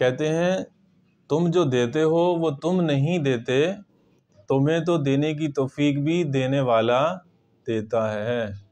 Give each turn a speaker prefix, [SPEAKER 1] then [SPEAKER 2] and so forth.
[SPEAKER 1] कहते हैं तुम जो देते हो वो तुम नहीं देते तुम्हें तो देने की तोफीक भी देने वाला देता है